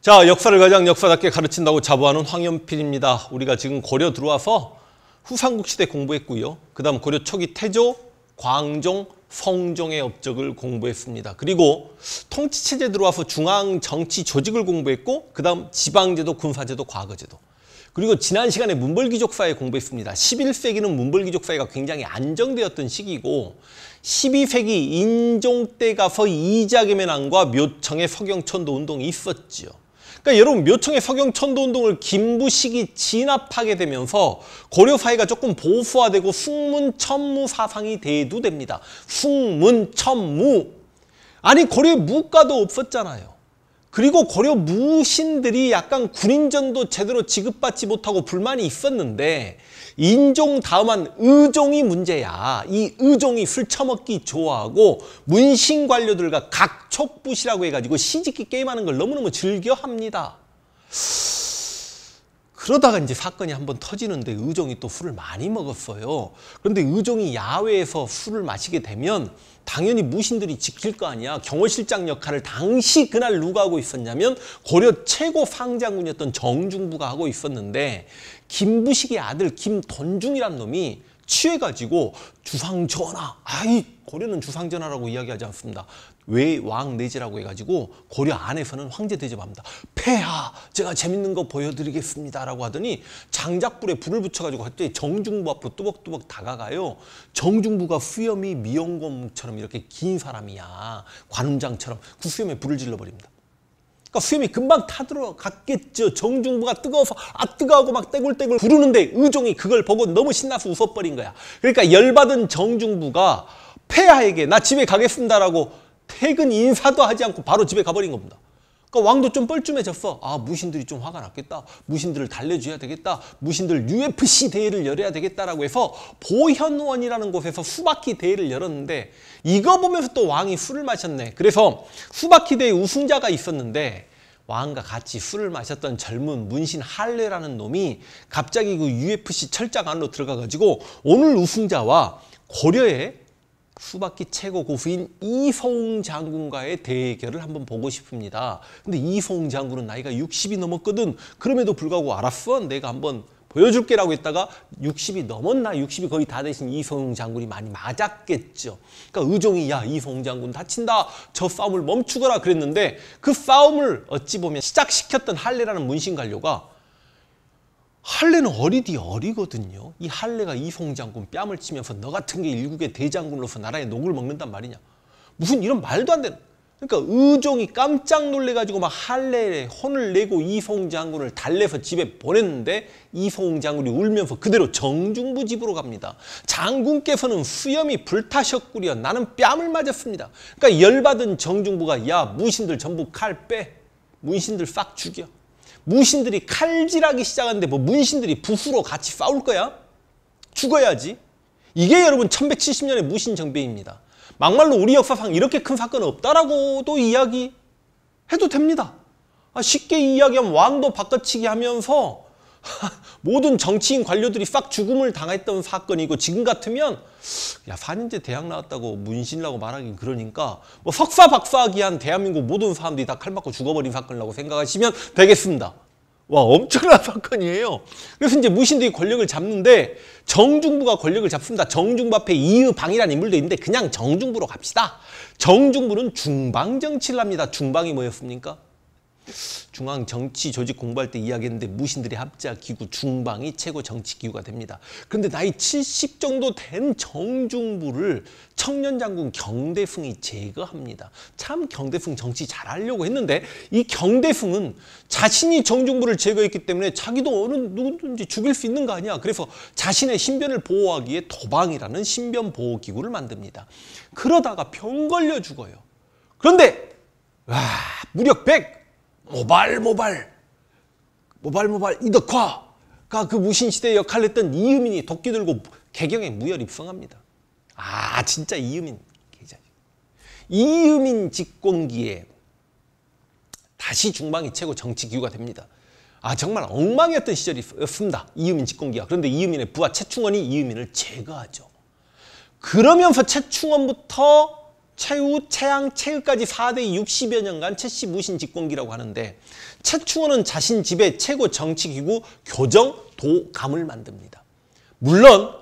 자, 역사를 가장 역사답게 가르친다고 자부하는 황현필입니다. 우리가 지금 고려 들어와서 후삼국 시대 공부했고요. 그 다음 고려 초기 태조, 광종, 성종의 업적을 공부했습니다. 그리고 통치체제 들어와서 중앙정치 조직을 공부했고 그 다음 지방제도, 군사제도, 과거제도 그리고 지난 시간에 문벌귀족 사회 공부했습니다. 11세기는 문벌귀족 사회가 굉장히 안정되었던 시기고 12세기 인종 때 가서 이자겸의 난과 묘청의 서경천도 운동이 있었지요. 그러니까 여러분 묘청의 서경 천도 운동을 김부식이 진압하게 되면서 고려 사회가 조금 보수화되고 숭문천무 사상이 대두됩니다. 숭문천무 아니 고려에 무가도 없었잖아요. 그리고 고려 무신들이 약간 군인전도 제대로 지급받지 못하고 불만이 있었는데 인종 다음한 의종이 문제야. 이 의종이 술 처먹기 좋아하고 문신 관료들과 각촉부시라고 해가지고 시집기 게임하는 걸 너무너무 즐겨합니다. 그러다가 이제 사건이 한번 터지는데 의종이 또 술을 많이 먹었어요. 그런데 의종이 야외에서 술을 마시게 되면 당연히 무신들이 지킬 거 아니야. 경호실장 역할을 당시 그날 누가 하고 있었냐면 고려 최고 황장군이었던 정중부가 하고 있었는데 김부식의 아들 김돈중이란 놈이 취해가지고 주상전하, 아이 고려는 주상전하라고 이야기하지 않습니다. 외왕 내제라고 해가지고 고려 안에서는 황제 대접합니다. 폐하 제가 재밌는 거 보여드리겠습니다라고 하더니 장작불에 불을 붙여가지고 갑자기 정중부 앞으로 뚜벅뚜벅 다가가요. 정중부가 수염이 미영검처럼 이렇게 긴 사람이야. 관웅장처럼그 수염에 불을 질러버립니다. 그러니까 수염이 금방 타들어갔겠죠. 정중부가 뜨거워서 아 뜨거워하고 막 떼굴떼굴 부르는데 의종이 그걸 보고 너무 신나서 웃어버린 거야. 그러니까 열받은 정중부가 폐하에게 나 집에 가겠습니다라고 퇴근 인사도 하지 않고 바로 집에 가버린 겁니다. 그러니까 왕도 좀 뻘쭘해졌어. 아 무신들이 좀 화가 났겠다. 무신들을 달래줘야 되겠다. 무신들 UFC 대회를 열어야 되겠다라고 해서 보현원이라는 곳에서 수바키 대회를 열었는데 이거 보면서 또 왕이 술을 마셨네. 그래서 수바키 대회 우승자가 있었는데 왕과 같이 술을 마셨던 젊은 문신 할례라는 놈이 갑자기 그 UFC 철장 안으로 들어가가지고 오늘 우승자와 고려의 수박기 최고 고수인 이서웅 장군과의 대결을 한번 보고 싶습니다. 근데 이서웅 장군은 나이가 60이 넘었거든. 그럼에도 불구하고 알았어. 내가 한번 보여줄게 라고 했다가 60이 넘었나 60이 거의 다 되신 이성웅 장군이 많이 맞았겠죠. 그러니까 의종이 야 이성웅 장군 다친다 저 싸움을 멈추거라 그랬는데 그 싸움을 어찌 보면 시작시켰던 할례라는 문신관료가 할례는 어리디 어리거든요. 이 할례가 이송 장군 뺨을 치면서 너 같은 게 일국의 대장군으로서 나라에 녹을 먹는단 말이냐. 무슨 이런 말도 안 되는. 그러니까 의종이 깜짝 놀래가지고 막 할례에 혼을 내고 이송 장군을 달래서 집에 보냈는데 이송 장군이 울면서 그대로 정중부 집으로 갑니다. 장군께서는 수염이 불타셨구려 나는 뺨을 맞았습니다. 그러니까 열받은 정중부가 야 무신들 전부 칼 빼. 무신들싹 죽여. 무신들이 칼질하기 시작하는데 뭐 문신들이 부수로 같이 싸울 거야? 죽어야지. 이게 여러분 1170년의 무신정배입니다. 막말로 우리 역사상 이렇게 큰사건 없다라고도 이야기해도 됩니다. 아, 쉽게 이야기하면 왕도 바꿔치기 하면서 모든 정치인 관료들이 싹 죽음을 당했던 사건이고 지금 같으면 야 4년제 대학 나왔다고 문신이라고 말하긴 그러니까 뭐 석사 박사학위한 대한민국 모든 사람들이 다 칼 맞고 죽어버린 사건이라고 생각하시면 되겠습니다. 와 엄청난 사건이에요. 그래서 이제 무신들이 권력을 잡는데 정중부가 권력을 잡습니다. 정중부 앞에 이의방이라는 인물도 있는데 그냥 정중부로 갑시다. 정중부는 중방 정치를 합니다. 중방이 뭐였습니까? 중앙 정치 조직 공부할 때 이야기했는데 무신들의 합자 기구 중방이 최고 정치 기구가 됩니다. 그런데 나이 70 정도 된 정중부를 청년 장군 경대풍이 제거합니다. 참 경대풍 정치 잘하려고 했는데 이 경대풍은 자신이 정중부를 제거했기 때문에 자기도 어느 누구든지 죽일 수 있는 거 아니야. 그래서 자신의 신변을 보호하기에 도방이라는 신변 보호 기구를 만듭니다. 그러다가 병 걸려 죽어요. 그런데 와 무력 100 모발 모발 모발 모발 이덕화가 그 무신시대의 역할을 했던 이유민이 도끼 들고 개경에 무혈 입성합니다. 아 진짜 이유민 개자식. 이유민 집권기에 다시 중방이 최고 정치 기구가 됩니다. 아 정말 엉망이었던 시절이었습니다. 이유민 집권기가. 그런데 이유민의 부하 최충원이 이유민을 제거하죠. 그러면서 최충원부터 최후, 최양, 최후까지 4대 60여 년간 최씨 무신 집권기라고 하는데 최충원은 자신 집의 최고 정치기구 교정, 도감을 만듭니다. 물론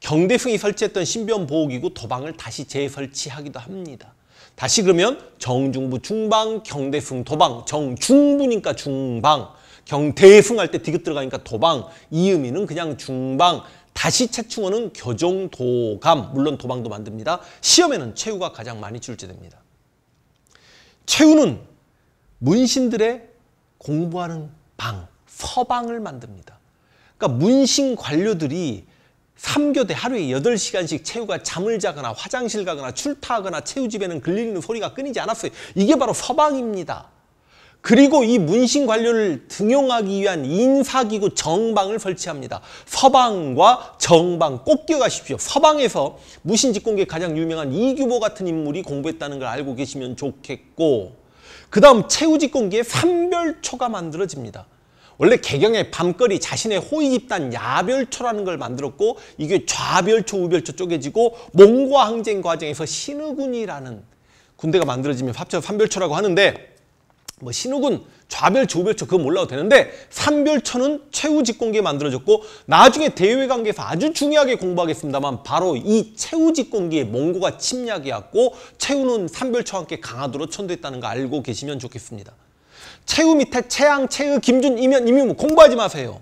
경대승이 설치했던 신변보호기구 도방을 다시 재설치하기도 합니다. 다시 그러면 정중부 중방, 경대승 도방, 정중부니까 중방, 경대승할때 디귿 들어가니까 도방, 이음이는 그냥 중방, 다시 채충원은 교정, 도감, 물론 도방도 만듭니다. 시험에는 최후가 가장 많이 출제됩니다. 최후는 문신들의 공부하는 방, 서방을 만듭니다. 그러니까 문신 관료들이 3교대 하루에 8시간씩 채우가 잠을 자거나 화장실 가거나 출타하거나 채우집에는 글리는 소리가 끊이지 않았어요. 이게 바로 서방입니다. 그리고 이 문신 관료를 등용하기 위한 인사기구 정방을 설치합니다. 서방과 정방 꼭 기억하십시오. 서방에서 무신직공계 가장 유명한 이규보 같은 인물이 공부했다는 걸 알고 계시면 좋겠고 그 다음 최우직공계의 삼별초가 만들어집니다. 원래 개경의 밤거리 자신의 호위 집단 야별초라는 걸 만들었고 이게 좌별초, 우별초 쪼개지고 몽고 항쟁 과정에서 신우군이라는 군대가 만들어지면 합쳐서 삼별초라고 하는데 뭐 신우군, 좌별, 조별처 그거 몰라도 되는데 삼별처는 최후 직공기에 만들어졌고 나중에 대외 관계에서 아주 중요하게 공부하겠습니다만 바로 이 최후 직공기에 몽고가 침략이었고 최후는 삼별처와 함께 강화도로 천도했다는 거 알고 계시면 좋겠습니다. 최후 밑에 최양, 최의, 김준, 이면, 이면 공부하지 마세요.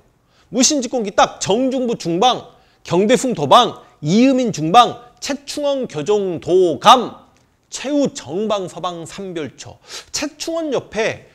무신직공기 딱 정중부 중방, 경대풍 도방, 이음인 중방, 최충원 교정 도감, 최후 정방 서방 삼별처 차충원 옆에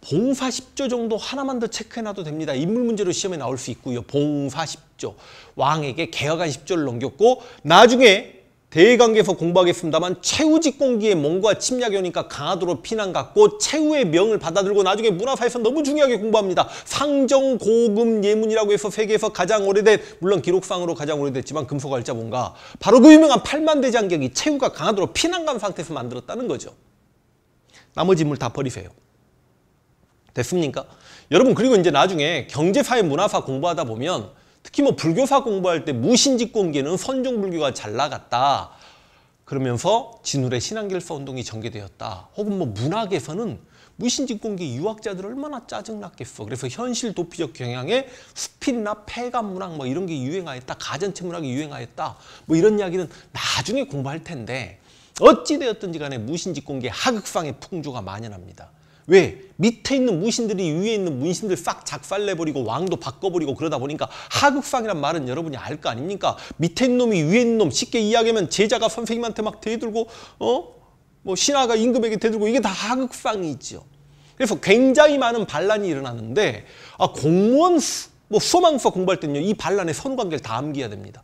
봉사 10조 정도 하나만 더 체크해놔도 됩니다. 인물 문제로 시험에 나올 수 있고요. 봉사 10조. 왕에게 개혁안 10조를 넘겼고 나중에 대관계에서 공부하겠습니다만 최우직공기에 몽과 침략이 오니까 강화도로 피난갔고 최후의 명을 받아들고 나중에 문화사에서 너무 중요하게 공부합니다. 상정고금 예문이라고 해서 세계에서 가장 오래된 물론 기록상으로 가장 오래됐지만 금속알자뭔가 바로 그 유명한 팔만대장경이 최후가 강화도로 피난간 상태에서 만들었다는 거죠. 나머지 물 다 버리세요. 됐습니까? 여러분 그리고 이제 나중에 경제사회 문화사 공부하다 보면 특히 뭐 불교사 공부할 때 무신직공계는 선종불교가 잘 나갔다. 그러면서 진울의 신앙결사 운동이 전개되었다. 혹은 뭐 문학에서는 무신직공계 유학자들 얼마나 짜증났겠어. 그래서 현실 도피적 경향에 수피나폐간 문학 뭐 이런 게 유행하였다. 가전체 문학이 유행하였다. 뭐 이런 이야기는 나중에 공부할 텐데 어찌되었든지 간에 무신직공계 하극상의 풍조가 만연합니다. 왜? 밑에 있는 무신들이 위에 있는 문신들 싹 작살내버리고 왕도 바꿔버리고 그러다 보니까 하극상이란 말은 여러분이 알 거 아닙니까? 밑에 있는 놈이 위에 있는 놈 쉽게 이야기하면 제자가 선생님한테 막 대들고 어? 뭐 신하가 임금에게 대들고 이게 다 하극상이죠. 그래서 굉장히 많은 반란이 일어나는데 아, 공무원 수, 뭐 수험학사 공부할 때는요. 이 반란의 선후관계를 다 암기해야 됩니다.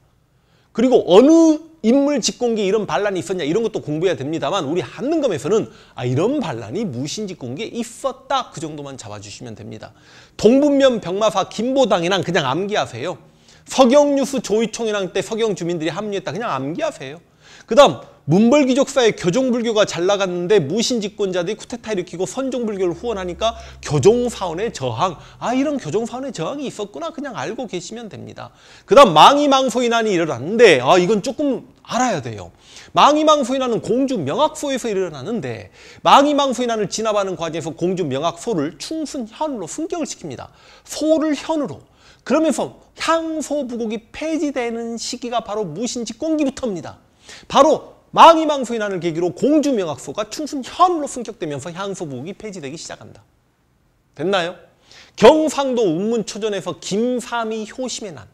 그리고 어느 인물 직공기 이런 반란이 있었냐 이런 것도 공부해야 됩니다만 우리 한능검에서는 아 이런 반란이 무신 직공기에 있었다 그 정도만 잡아주시면 됩니다. 동분면 병마사 김보당이랑 그냥 암기하세요. 서경뉴스 조의총이랑때 서경 주민들이 합류했다 그냥 암기하세요. 그 다음 문벌귀족사의 교종불교가 잘 나갔는데 무신집권자들이 쿠데타 일으키고 선종불교를 후원하니까 교종사원의 저항 아 이런 교종사원의 저항이 있었구나 그냥 알고 계시면 됩니다 그 다음 망이망소인안이 일어났는데 아 이건 조금 알아야 돼요 망이망소인안은 공주 명학소에서 일어나는데 망이망소인안을 진압하는 과정에서 공주 명학소를 충순현으로 승격을 시킵니다 소를 현으로 그러면서 향소부국이 폐지되는 시기가 바로 무신집권기부터입니다 바로 망이망소인난을 계기로 공주명학소가 충순현으로 승격되면서 향소부국이 폐지되기 시작한다. 됐나요? 경상도 운문초전에서 김삼이 효심의 난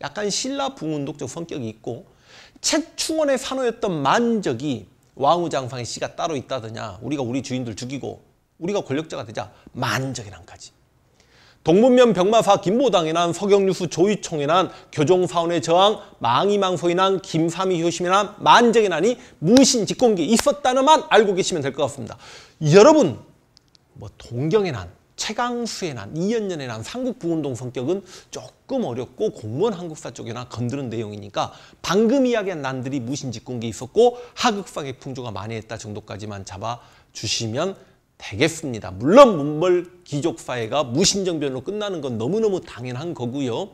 약간 신라 붕운독적 성격이 있고 채충원의 산호였던 만적이 왕후장상의 씨가 따로 있다더냐 우리가 우리 주인들 죽이고 우리가 권력자가 되자 만적이란까지 동문면 병마사 김보당이란 서경유수 조희총이란 교종사원의 저항 망이망소인한 김삼이 효심이란 만정이란이 무신직공기 있었다는만 알고 계시면 될 것 같습니다. 여러분 뭐 동경의 난 최강수의 난 이연년의 난 삼국부운동 성격은 조금 어렵고 공무원 한국사 쪽이나 건드는 내용이니까 방금 이야기한 난들이 무신직공기 있었고 하극상의 풍조가 많이 했다 정도까지만 잡아주시면 되겠습니다. 물론 문벌 귀족 사회가 무신정변으로 끝나는 건 너무너무 당연한 거고요.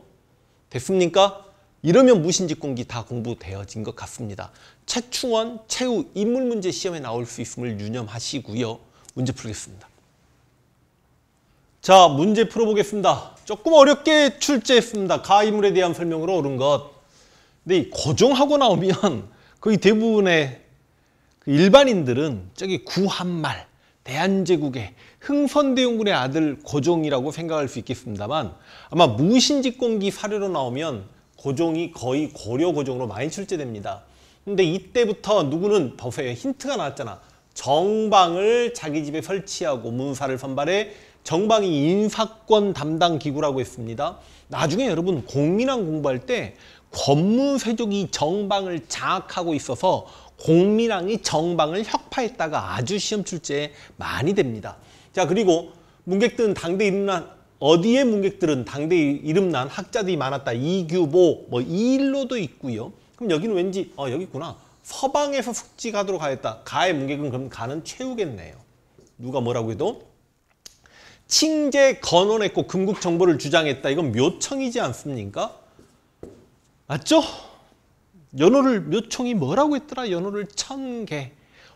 됐습니까? 이러면 무신직공기 다 공부되어진 것 같습니다. 최충원, 최후 인물 문제 시험에 나올 수 있음을 유념하시고요. 문제 풀겠습니다. 자, 문제 풀어보겠습니다. 조금 어렵게 출제했습니다. 가인물에 대한 설명으로 옳은 것. 근데 고종하고 나오면 거의 대부분의 그 일반인들은 저기 구한말, 대한제국의 흥선대용군의 아들 고종이라고 생각할 수 있겠습니다만 아마 무신직공기 사료로 나오면 고종이 거의 고려 고종으로 많이 출제됩니다. 근데 이때부터 누구는 보세 힌트가 나왔잖아. 정방을 자기 집에 설치하고 문사를 선발해 정방이 인사권 담당 기구라고 했습니다. 나중에 여러분 공민왕 공부할 때 권문세족이 정방을 장악하고 있어서 공민왕이 정방을 혁파했다가 아주 시험 출제에 많이 됩니다. 자 그리고 문객들은 당대 이름난 어디에 문객들은 당대 이름난 학자들이 많았다. 이규보 뭐 이일로도 있고요. 그럼 여기는 왠지 어 여기 있구나. 서방에서 숙지 하도록 하였다. 가의 문객은 그럼 가는 최후겠네요. 누가 뭐라고 해도 칭제 건원했고 금국 정보를 주장했다. 이건 묘청이지 않습니까? 맞죠? 연호를 몇 총이 뭐라고 했더라? 연호를 천 개.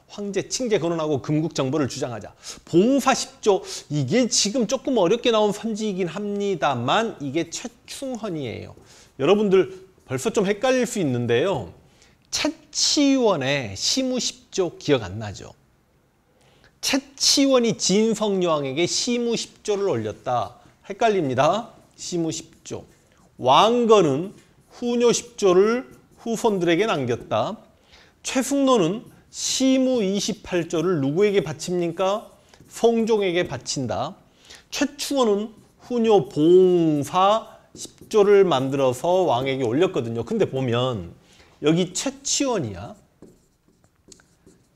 황제 칭제 거론하고 금국 정보를 주장하자. 봉사 10조 이게 지금 조금 어렵게 나온 선지이긴 합니다만 이게 최충헌이에요. 여러분들 벌써 좀 헷갈릴 수 있는데요. 채치원의 시무 10조 기억 안 나죠? 채치원이 진성여왕에게 시무 10조를 올렸다. 헷갈립니다. 시무 10조. 왕건은 후녀 10조를 후손들에게 남겼다. 최승로는 시무 28조를 누구에게 바칩니까? 성종에게 바친다. 최충원은 훈요 봉사 10조를 만들어서 왕에게 올렸거든요. 근데 보면 여기 최치원이야.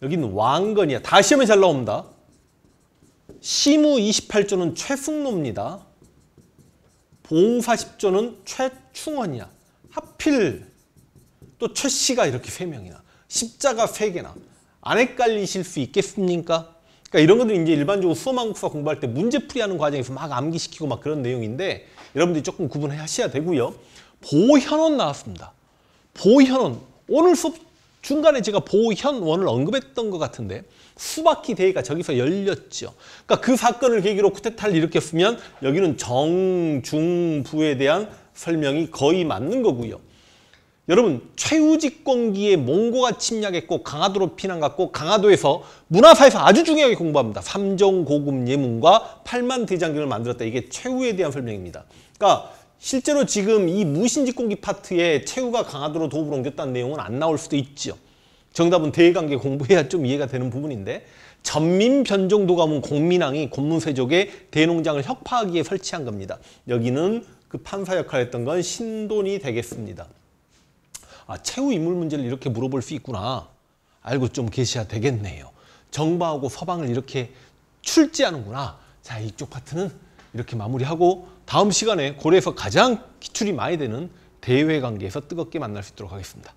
여기는 왕건이야. 다시 하면 잘 나옵니다. 시무 28조는 최승로입니다. 봉사 10조는 최충원이야. 하필 또최 씨가 이렇게 세명이나 십자가 세개나안 헷갈리실 수 있겠습니까? 그러니까 이런 것들이 이제 일반적으로 수험 한국사 공부할 때 문제풀이하는 과정에서 막 암기시키고 막 그런 내용인데 여러분들이 조금 구분하셔야 되고요. 보현원 나왔습니다. 보현원. 오늘 수업 중간에 제가 보현원을 언급했던 것 같은데 수박키 대회가 저기서 열렸죠. 그러니까 그 사건을 계기로 쿠데타를 일으켰으면 여기는 정중부에 대한 설명이 거의 맞는 거고요. 여러분 최우직권기에 몽고가 침략했고 강화도로 피난갔고 강화도에서 문화사에서 아주 중요하게 공부합니다. 삼정고금 예문과 팔만대장경을 만들었다. 이게 최우에 대한 설명입니다. 그러니까 실제로 지금 이무신직권기 파트에 최우가 강화도로 도읍을 옮겼다는 내용은 안 나올 수도 있죠. 정답은 대외관계 공부해야 좀 이해가 되는 부분인데 전민변종도감은 공민왕이 곤문세족의 대농장을 협파하기에 설치한 겁니다. 여기는 그 판사 역할을 했던 건 신돈이 되겠습니다. 아, 최후 인물 문제를 이렇게 물어볼 수 있구나. 알고 좀 계셔야 되겠네요. 정방하고 서방을 이렇게 출제하는구나. 자, 이쪽 파트는 이렇게 마무리하고 다음 시간에 고려에서 가장 기출이 많이 되는 대외 관계에서 뜨겁게 만날 수 있도록 하겠습니다.